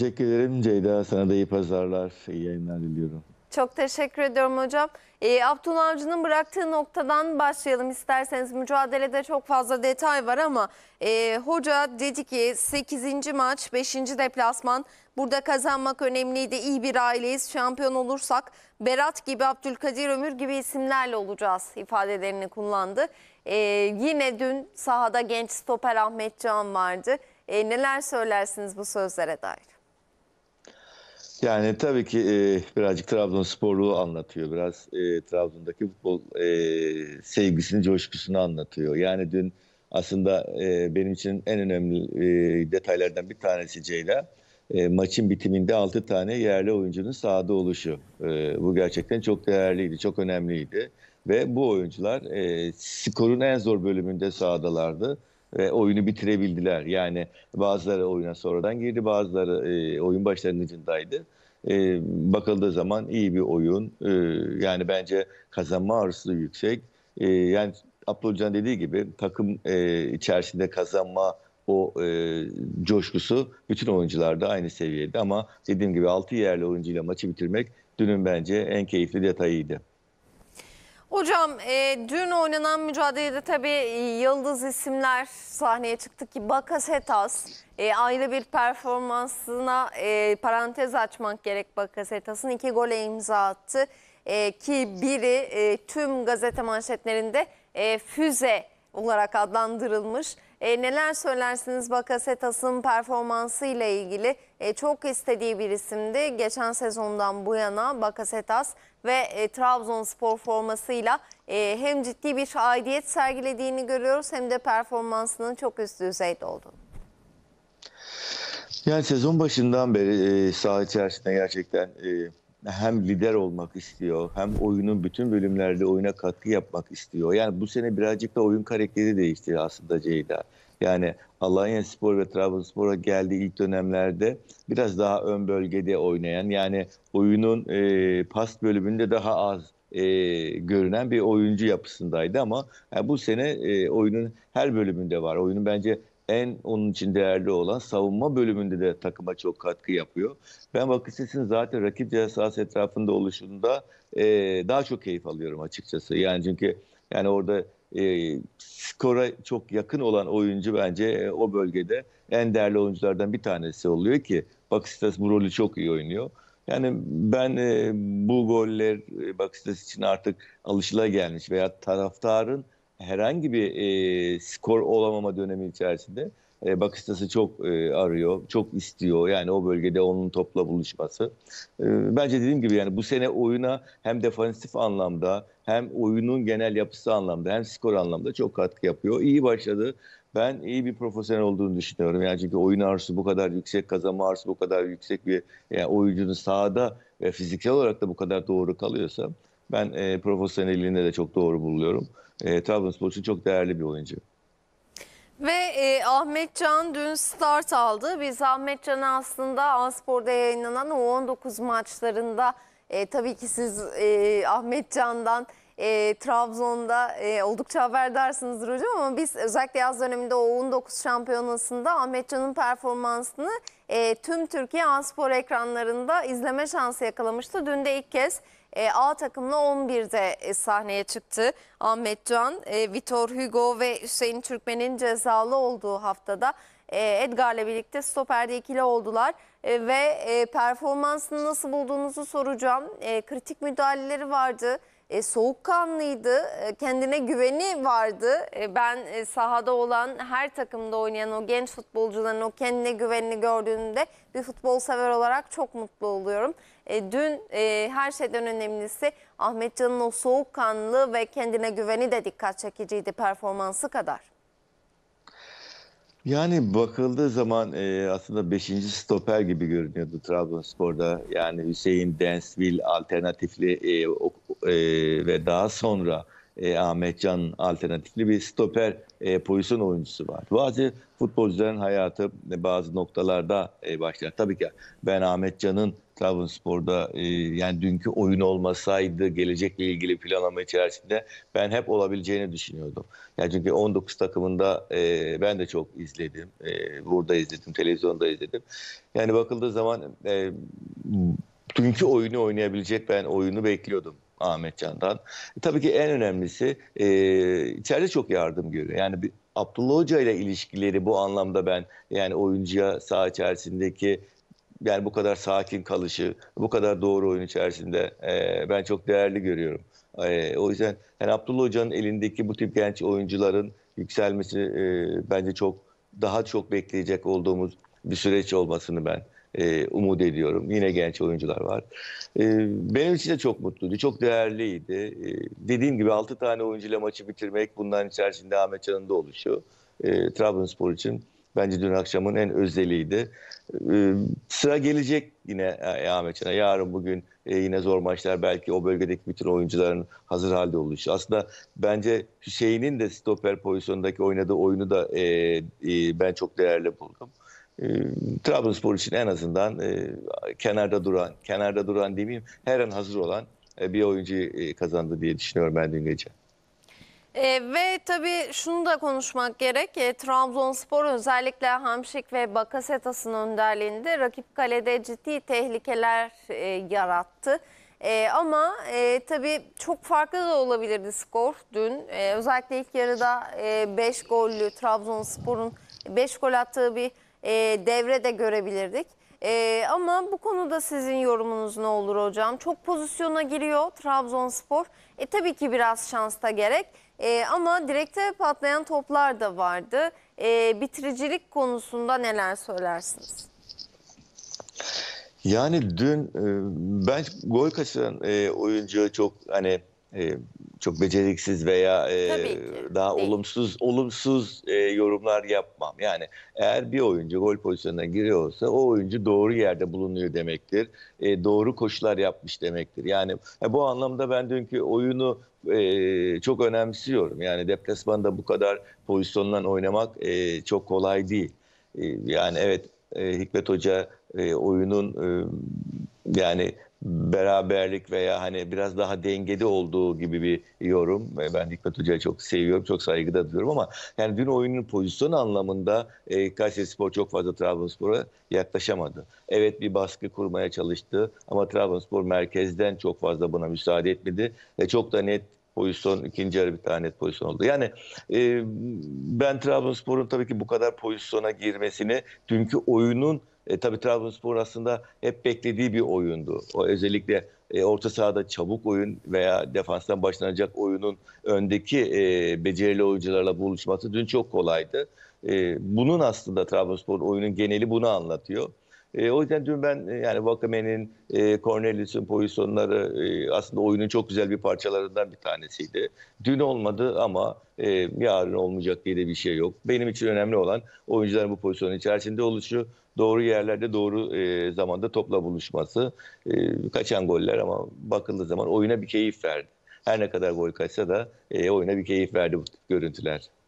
Teşekkür ederim Ceyda. Sana da iyi pazarlar, iyi yayınlar diliyorum. Çok teşekkür ediyorum hocam. E, ee, Abdullah Avcı'nın bıraktığı noktadan başlayalım isterseniz. Mücadelede çok fazla detay var ama e, hoca dedi ki 8. maç 5. deplasman burada kazanmak önemliydi. İyi bir aileyiz şampiyon olursak Berat gibi Abdülkadir Ömür gibi isimlerle olacağız ifadelerini kullandı. E, yine dün sahada genç stoper Ahmet Can vardı. E, neler söylersiniz bu sözlere dair? Yani tabii ki e, birazcık Trabzonsporluğu anlatıyor. Biraz e, Trabzon'daki futbol e, sevgisini, coşkusunu anlatıyor. Yani dün aslında e, benim için en önemli e, detaylardan bir tanesi Ceyla. E, maçın bitiminde 6 tane yerli oyuncunun sahada oluşu. E, bu gerçekten çok değerliydi, çok önemliydi. Ve bu oyuncular e, skorun en zor bölümünde sahadalardı e, oyunu bitirebildiler. Yani bazıları oyuna sonradan girdi, bazıları e, oyun başlangıcındaydı. E, bakıldığı zaman iyi bir oyun. E, yani bence kazanma arzusu yüksek. E, yani Abdülcan dediği gibi takım e, içerisinde kazanma o e, coşkusu bütün oyuncularda aynı seviyede ama dediğim gibi 6 yerli oyuncuyla maçı bitirmek dünün bence en keyifli detayıydı. Hocam e, dün oynanan mücadelede tabii e, yıldız isimler sahneye çıktı ki Bakasetas e, ayrı bir performansına e, parantez açmak gerek Bakasetas'ın iki gole imza attı e, ki biri e, tüm gazete manşetlerinde e, füze olarak adlandırılmış. E, neler söylersiniz Bakasetas'ın performansı ile ilgili? E, çok istediği bir isimdi. Geçen sezondan bu yana Bakasetas ve e, Trabzonspor formasıyla e, hem ciddi bir aidiyet sergilediğini görüyoruz hem de performansının çok üst düzeyde olduğunu. Yani sezon başından beri e, saha içerisinde gerçekten e, hem lider olmak istiyor hem oyunun bütün bölümlerde oyuna katkı yapmak istiyor. Yani bu sene birazcık da oyun karakteri değişti aslında Ceyda. Yani Alanya Spor ve Trabzonspor'a geldiği ilk dönemlerde biraz daha ön bölgede oynayan yani oyunun e, pas bölümünde daha az e, görünen bir oyuncu yapısındaydı ama yani e, bu sene e, oyunun her bölümünde var. Oyunun bence en onun için değerli olan savunma bölümünde de takıma çok katkı yapıyor. Ben Bakıses'in zaten rakip ceza etrafında oluşunda e, daha çok keyif alıyorum açıkçası. Yani çünkü yani orada e, skora çok yakın olan oyuncu bence e, o bölgede en değerli oyunculardan bir tanesi oluyor ki Bakıstes bu rolü çok iyi oynuyor. Yani ben e, bu goller e, Bakıstes için artık alışılagelmiş veya taraftarın herhangi bir e, skor olamama dönemi içerisinde e, Bakistas'ı çok e, arıyor, çok istiyor. Yani o bölgede onun topla buluşması. E, bence dediğim gibi yani bu sene oyuna hem defansif anlamda hem oyunun genel yapısı anlamda hem skor anlamda çok katkı yapıyor. İyi başladı. Ben iyi bir profesyonel olduğunu düşünüyorum. Yani çünkü oyun arzusu bu kadar yüksek, kazanma arzusu bu kadar yüksek bir yani oyuncunun sahada ve fiziksel olarak da bu kadar doğru kalıyorsa ben e, profesyonelliğinde de çok doğru buluyorum. E, Trabzonspor için çok değerli bir oyuncu. Ve e, Ahmet Can dün start aldı. Biz Ahmet Can'ı aslında Anspor'da yayınlanan U19 maçlarında e, tabii ki siz e, Ahmet Can'dan e, Trabzon'da e, oldukça haberdarsınızdır hocam ama biz özellikle yaz döneminde o 19 şampiyonasında Ahmet Can'ın performansını e, tüm Türkiye Anspor ekranlarında izleme şansı yakalamıştı. Dün de ilk kez e, A takımla 11'de e, sahneye çıktı Ahmet Can. E, Vitor Hugo ve Hüseyin Türkmen'in cezalı olduğu haftada e, Edgar'la birlikte stoperde ikili oldular. E, ve e, performansını nasıl bulduğunuzu soracağım. E, kritik müdahaleleri vardı e, soğukkanlıydı, e, kendine güveni vardı. E, ben e, sahada olan her takımda oynayan o genç futbolcuların o kendine güvenini gördüğümde bir futbol sever olarak çok mutlu oluyorum. E, dün e, her şeyden önemlisi Ahmetcan'ın o soğukkanlı ve kendine güveni de dikkat çekiciydi performansı kadar. Yani bakıldığı zaman e, aslında 5. stoper gibi görünüyordu Trabzonspor'da. Yani Hüseyin Densville alternatifli e, e, ve daha sonra e, Ahmet Can alternatifli bir stoper e, pozisyon oyuncusu var. Bazı futbolcuların hayatı e, bazı noktalarda e, başlar. Tabii ki ben Ahmet Can'ın Trabzonspor'da e, yani dünkü oyun olmasaydı gelecekle ilgili planlama içerisinde ben hep olabileceğini düşünüyordum. Yani çünkü 19 takımında e, ben de çok izledim. E, burada izledim, televizyonda izledim. Yani bakıldığı zaman e, dünkü oyunu oynayabilecek ben oyunu bekliyordum. Ahmet Can'dan. E, tabii ki en önemlisi e, içeride çok yardım görüyor. Yani bir, Abdullah Hoca ile ilişkileri bu anlamda ben yani oyuncuya saha içerisindeki yani bu kadar sakin kalışı, bu kadar doğru oyun içerisinde e, ben çok değerli görüyorum. E, o yüzden yani Abdullah Hoca'nın elindeki bu tip genç oyuncuların yükselmesi e, bence çok daha çok bekleyecek olduğumuz bir süreç olmasını ben e, umut ediyorum. Yine genç oyuncular var. E, benim için de çok mutluydu. Çok değerliydi. E, dediğim gibi 6 tane oyuncuyla maçı bitirmek bunların içerisinde Ahmet Can'ın da oluşu. E, Trabzonspor için bence dün akşamın en özeliydi. E, sıra gelecek yine e, Ahmet Can'a. Yarın bugün e, yine zor maçlar belki o bölgedeki bütün oyuncuların hazır halde oluşu. Aslında bence Hüseyin'in de stoper pozisyonundaki oynadığı oyunu da e, e, ben çok değerli buldum. Ee, Trabzonspor için en azından e, kenarda duran, kenarda duran demeyeyim her an hazır olan e, bir oyuncu e, kazandı diye düşünüyorum ben dün gece. E, ve tabii şunu da konuşmak gerek. E, Trabzonspor özellikle Hamşik ve Bakasetas'ın önderliğinde rakip kalede ciddi tehlikeler e, yarattı. E, ama e, tabii çok farklı da olabilirdi skor dün. E, özellikle ilk yarıda 5 e, gollü Trabzonspor'un 5 gol attığı bir e, devre görebilirdik. E, ama bu konuda sizin yorumunuz ne olur hocam? Çok pozisyona giriyor Trabzonspor. E, tabii ki biraz şans da gerek. E, ama direkte patlayan toplar da vardı. E, bitiricilik konusunda neler söylersiniz? Yani dün e, ben gol kaçıran e, oyuncuya çok hani e, çok beceriksiz veya e, daha Değil. olumsuz olumsuz e, yorumlar yapmam. Yani eğer bir oyuncu gol pozisyonuna giriyorsa o oyuncu doğru yerde bulunuyor demektir. E, doğru koşular yapmış demektir. Yani e, bu anlamda ben dünkü oyunu e, çok önemsiyorum. Yani deplasmanda bu kadar pozisyondan oynamak e, çok kolay değil. E, yani evet e, Hikmet Hoca e, oyunun e, yani beraberlik veya hani biraz daha dengeli olduğu gibi bir yorum. Ben Hikmet Hoca'yı çok seviyorum, çok saygıda duyuyorum ama yani dün oyunun pozisyon anlamında e, Kayseri Spor çok fazla Trabzonspor'a yaklaşamadı. Evet bir baskı kurmaya çalıştı ama Trabzonspor merkezden çok fazla buna müsaade etmedi ve çok da net pozisyon ikinci yarı bir tane net pozisyon oldu. Yani e, ben Trabzonspor'un tabii ki bu kadar pozisyona girmesini dünkü oyunun e, tabii Trabzonspor aslında hep beklediği bir oyundu. O özellikle e, orta sahada çabuk oyun veya defanstan başlanacak oyunun öndeki e, becerili oyuncularla buluşması dün çok kolaydı. E, bunun aslında Trabzonspor oyunun geneli bunu anlatıyor. E, o yüzden dün ben e, yani Vakame'nin, e, Cornelius'un pozisyonları e, aslında oyunun çok güzel bir parçalarından bir tanesiydi. Dün olmadı ama e, yarın olmayacak diye de bir şey yok. Benim için önemli olan oyuncuların bu pozisyonun içerisinde oluşu, doğru yerlerde doğru e, zamanda topla buluşması, e, kaçan goller ama bakıldığı zaman oyuna bir keyif verdi. Her ne kadar gol kaçsa da e, oyuna bir keyif verdi bu görüntüler.